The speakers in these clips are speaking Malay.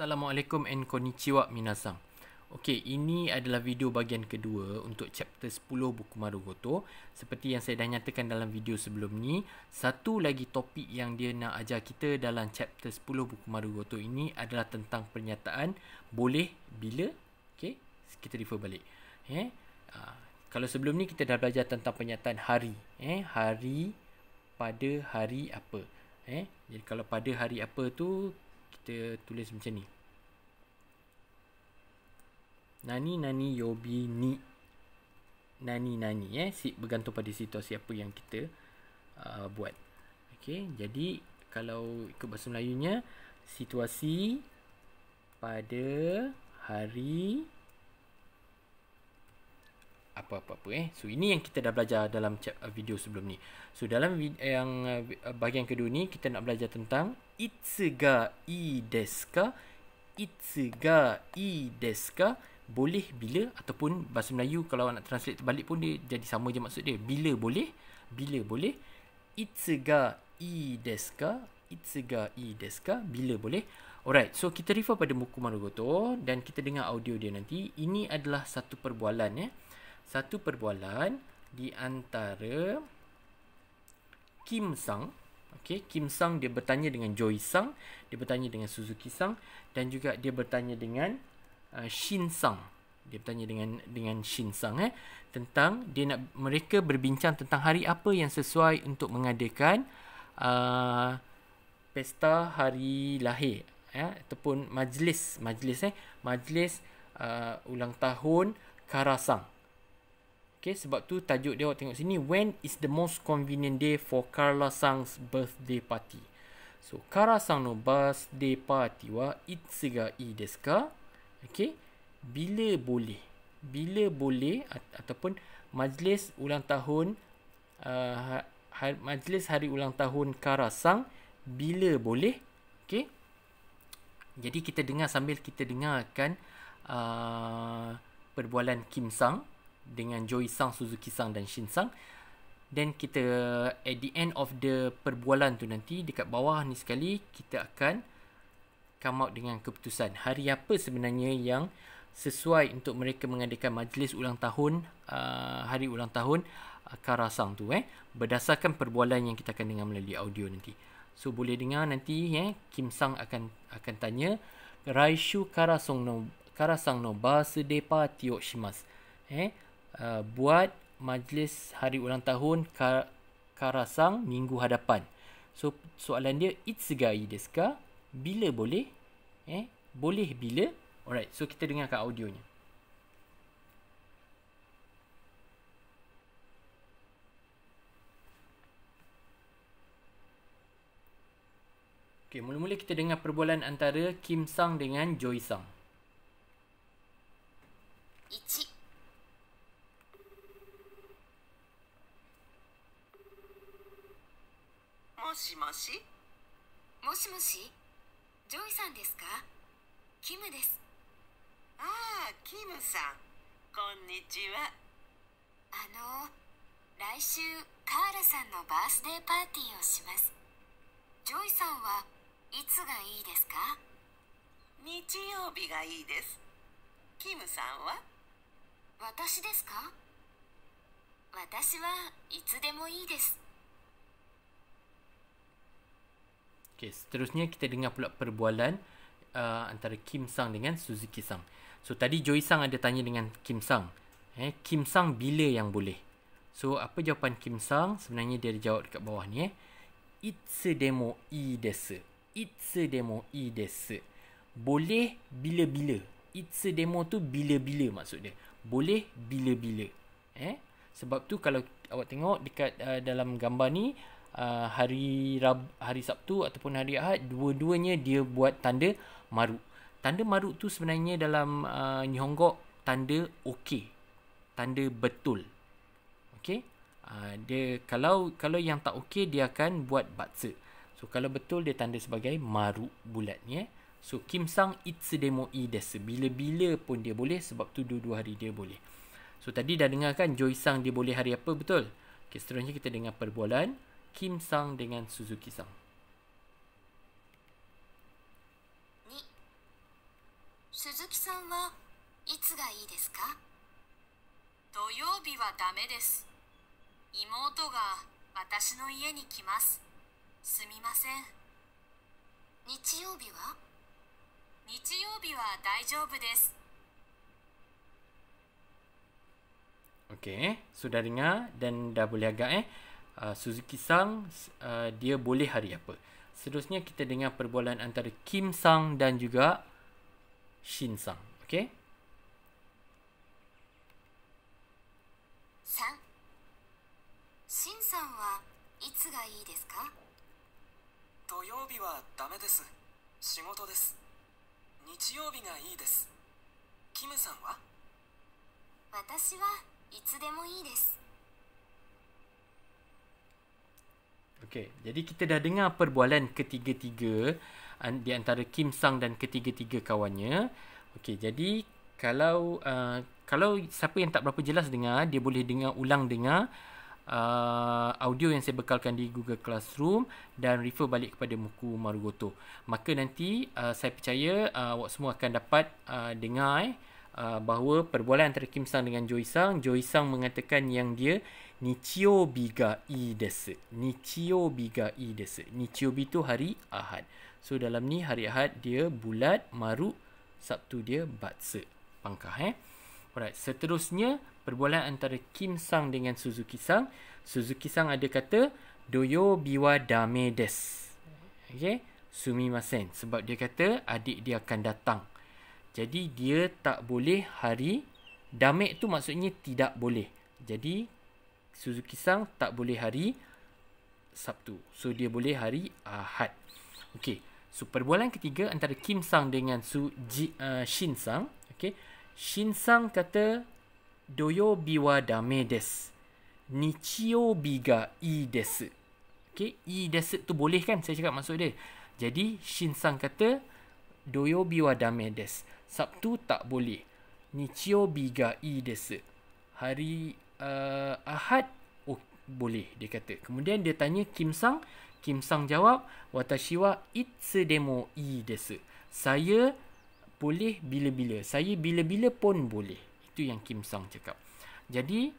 Assalamualaikum and konnichiwa minasang. Okey, ini adalah video bahagian kedua untuk chapter 10 buku Marugoto. Seperti yang saya dah nyatakan dalam video sebelum ni, satu lagi topik yang dia nak ajar kita dalam chapter 10 buku Marugoto ini adalah tentang pernyataan boleh bila. Okey, kita refer balik. Eh, uh, kalau sebelum ni kita dah belajar tentang pernyataan hari, eh hari pada hari apa. Eh, jadi kalau pada hari apa tu kita tulis macam ni nani nani yobi ni nani nani eh si bergantung pada situasi apa yang kita uh, buat Okay, jadi kalau ikut bahasa melayunya situasi pada hari apa apa apa eh so ini yang kita dah belajar dalam video sebelum ni so dalam yang uh, bahagian kedua ni kita nak belajar tentang いつがいいですかいつがいいですか boleh bila ataupun bahasa Melayu kalau nak translate terbalik pun dia jadi sama je maksud dia bila boleh bila boleh it's ga i deska it's ga i deska bila boleh alright so kita refer pada muku marugoto dan kita dengar audio dia nanti ini adalah satu perbualan ya satu perbualan di antara Kim Sang Okay, Kim Sang dia bertanya dengan Joy Sang, dia bertanya dengan Suzuki Sang dan juga dia bertanya dengan uh, Shin Sang. Dia bertanya dengan dengan Shin Sang eh tentang dia nak mereka berbincang tentang hari apa yang sesuai untuk mengadakan uh, pesta hari lahir eh ataupun majlis majlis eh majlis uh, ulang tahun Karasang. Okay, sebab tu tajuk dia awak tengok sini. When is the most convenient day for Carla Sang's birthday party? So, Carla Sang no birthday party wa itsuga i desu ka? Okay, bila boleh? Bila boleh At ataupun majlis ulang tahun uh, hari, ha, majlis hari ulang tahun Carla Sang bila boleh? Okay. Jadi kita dengar sambil kita dengarkan uh, perbualan Kim Sang dengan Joy Sang, Suzuki Sang dan Shin Sang. Then kita at the end of the perbualan tu nanti dekat bawah ni sekali kita akan come out dengan keputusan hari apa sebenarnya yang sesuai untuk mereka mengadakan majlis ulang tahun uh, hari ulang tahun uh, Karasang tu eh berdasarkan perbualan yang kita akan dengar melalui audio nanti. So boleh dengar nanti eh Kim Sang akan akan tanya Raishu Karasong no Karasang no birthday party shimas Eh Uh, buat majlis hari ulang tahun Kar- Karasang minggu hadapan. So soalan dia it's gai deska bila boleh? Eh, boleh bila? Alright, so kita dengarkan audionya. Okay, mula-mula kita dengar perbualan antara Kim Sang dengan Joy Sang. Ichi もしもしもしもしジョイさんですかキムですああキムさんこんにちはあの来週カーラさんのバースデーパーティーをしますジョイさんはいつがいいですか日曜日がいいですキムさんは私ですか私はいつでもいいです Okay, seterusnya kita dengar pula perbualan uh, antara Kim Sang dengan Suzuki Sang. So tadi Joy Sang ada tanya dengan Kim Sang. Eh, Kim Sang bila yang boleh? So apa jawapan Kim Sang? Sebenarnya dia ada jawab dekat bawah ni eh. It's a demo e desa. It's a demo e desa. Boleh bila-bila. It's a demo tu bila-bila maksud dia. Boleh bila-bila. Eh? Sebab tu kalau awak tengok dekat uh, dalam gambar ni, uh, hari Rab, hari Sabtu ataupun hari Ahad dua-duanya dia buat tanda maru. Tanda maru tu sebenarnya dalam uh, Nihongo tanda okey. Tanda betul. Okey? Uh, dia kalau kalau yang tak okey dia akan buat batse. So kalau betul dia tanda sebagai maru bulat ni eh. So Kim Sang it's demo i desu. Bila-bila pun dia boleh sebab tu dua-dua hari dia boleh. So tadi dah dengar kan Joy Sang dia boleh hari apa betul? Okay, seterusnya kita dengar perbualan Kim Sang dengan Suzuki Sang. Suzuki Sang wa itsu ga ii desu ka? Doyoubi wa dame desu. Imoto ga watashi no ie ni kimasu. Sumimasen. Nichiyoubi wa? Nichiyoubi wa daijoubu desu. Okey, sudah dengar dan dah boleh agak eh. Suzuki Sang uh, dia boleh hari apa. Seterusnya kita dengar perbualan antara Kim Sang dan juga Shin Sang. Okay? Sang. Shin Sang Shigoto itsu 3シンさんはいつがいいですか土曜日はダメです仕事です日曜日がいいですキムさんは私はいつでもいいです Okey, jadi kita dah dengar perbualan ketiga-tiga di antara Kim Sang dan ketiga-tiga kawannya. Okey, jadi kalau uh, kalau siapa yang tak berapa jelas dengar, dia boleh dengar ulang dengar uh, audio yang saya bekalkan di Google Classroom dan refer balik kepada Muku Marugoto. Maka nanti uh, saya percaya uh, awak semua akan dapat uh, dengar eh, uh, bahawa perbualan antara Kim Sang dengan Joy Sang, Joy Sang mengatakan yang dia 日曜日がいいです。日曜日がいいです。日曜日 tu hari Ahad. So dalam ni hari Ahad dia bulat, maru, Sabtu dia batse. Pangkah eh. Alright, seterusnya perbualan antara Kim Sang dengan Suzuki Sang. Suzuki Sang ada kata doyo biwa dame des. Okay, sumimasen. Sebab dia kata adik dia akan datang. Jadi dia tak boleh hari Damek tu maksudnya tidak boleh. Jadi Suzuki Sang tak boleh hari Sabtu. So dia boleh hari Ahad. Okey. So perbualan ketiga antara Kim Sang dengan Su Ji, uh, Shin Sang. Okey. Shin Sang kata Doyo biwa dame des. Nichio biga i desu. Okey, i desu tu boleh kan saya cakap maksud dia. Jadi Shin Sang kata Doyo biwa dame des. Sabtu tak boleh. Nichio biga i desu. Hari uh, Ahad oh boleh dia kata kemudian dia tanya Kim Sang Kim Sang jawab watashi wa itsu demo i desu saya boleh bila-bila saya bila-bila pun boleh itu yang Kim Sang cakap jadi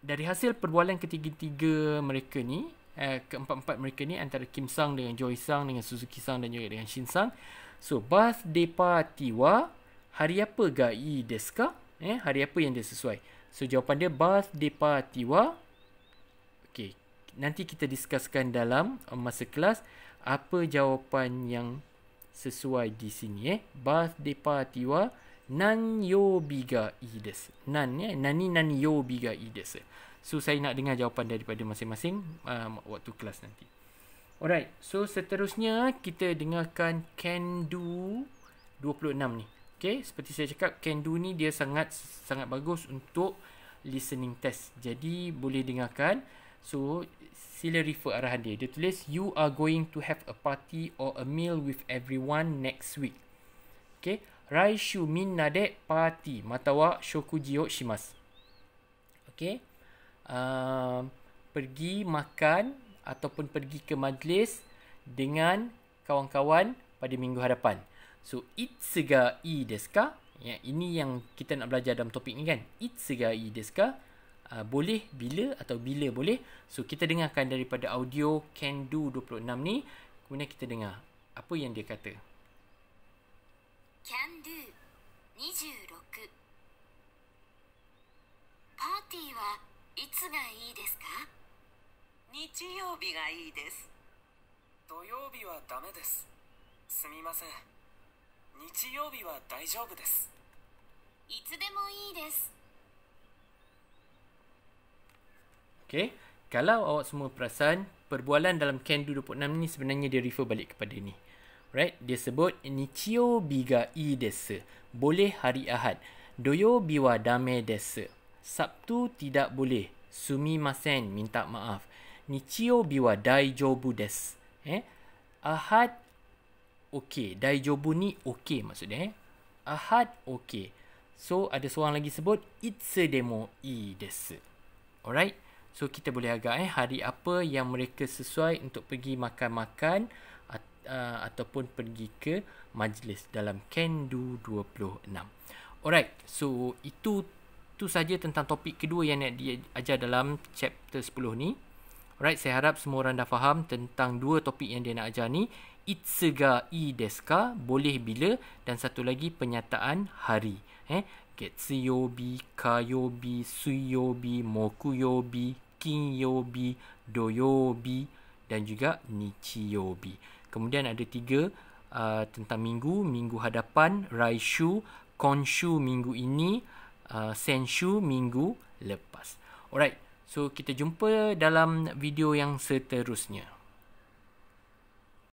dari hasil perbualan ketiga-tiga mereka ni eh, keempat-empat mereka ni antara Kim Sang dengan Joy Sang dengan Suzuki Sang dan juga dengan Shin Sang so birthday party wa hari apa ga i desu ka Eh, hari apa yang dia sesuai? So, jawapan dia birthday party wa. Okay. Nanti kita diskuskan dalam uh, masa kelas apa jawapan yang sesuai di sini. Eh. Birthday party wa nan yo biga ides. Nan, eh. nani nan yo biga ides. So, saya nak dengar jawapan daripada masing-masing uh, waktu kelas nanti. Alright. So, seterusnya kita dengarkan can do 26 ni. Okay, seperti saya cakap, Kendo ni dia sangat sangat bagus untuk listening test. Jadi boleh dengarkan. So sila refer arahan dia. Dia tulis you are going to have a party or a meal with everyone next week. Okay, Raishu min nade party matawa shokuji o shimasu. Okay, uh, um, pergi makan ataupun pergi ke majlis dengan kawan-kawan pada minggu hadapan. So itsuga i desu ka? Ya, ini yang kita nak belajar dalam topik ni kan. Itsuga i desu ka? Uh, ah, boleh bila atau bila boleh. So kita dengarkan daripada audio Can Do 26 ni. Kemudian kita dengar apa yang dia kata. Can Do 26. Party wa itsu ga ii desu ka? 日曜日がいいです。土曜日はダメです。すみません。日曜日は大丈夫ですいつでもいいです OK kalau awak semua perasan perbualan dalam Kendo 26 ni sebenarnya dia refer balik kepada ni right dia sebut nichio biga i desu boleh hari ahad doyo biwa dame desu sabtu tidak boleh sumi masen minta maaf nichio biwa daijoubu desu eh ahad okey. Daijobu ni okey maksudnya. Eh? Ahad, okey. So, ada seorang lagi sebut, it's a demo, i desa. Alright? So, kita boleh agak eh, hari apa yang mereka sesuai untuk pergi makan-makan uh, ataupun pergi ke majlis dalam can Kendu 26. Alright, so itu tu saja tentang topik kedua yang nak diajar dalam chapter 10 ni. Alright, saya harap semua orang dah faham tentang dua topik yang dia nak ajar ni itsuga i desu ka? Boleh bila? Dan satu lagi penyataan hari. Eh? Getsuyobi, kayobi, suyobi, mokuyobi, kinyobi, doyobi dan juga nichiyobi. Kemudian ada tiga uh, tentang minggu, minggu hadapan, raishu, konshu minggu ini, uh, senshu minggu lepas. Alright, so kita jumpa dalam video yang seterusnya.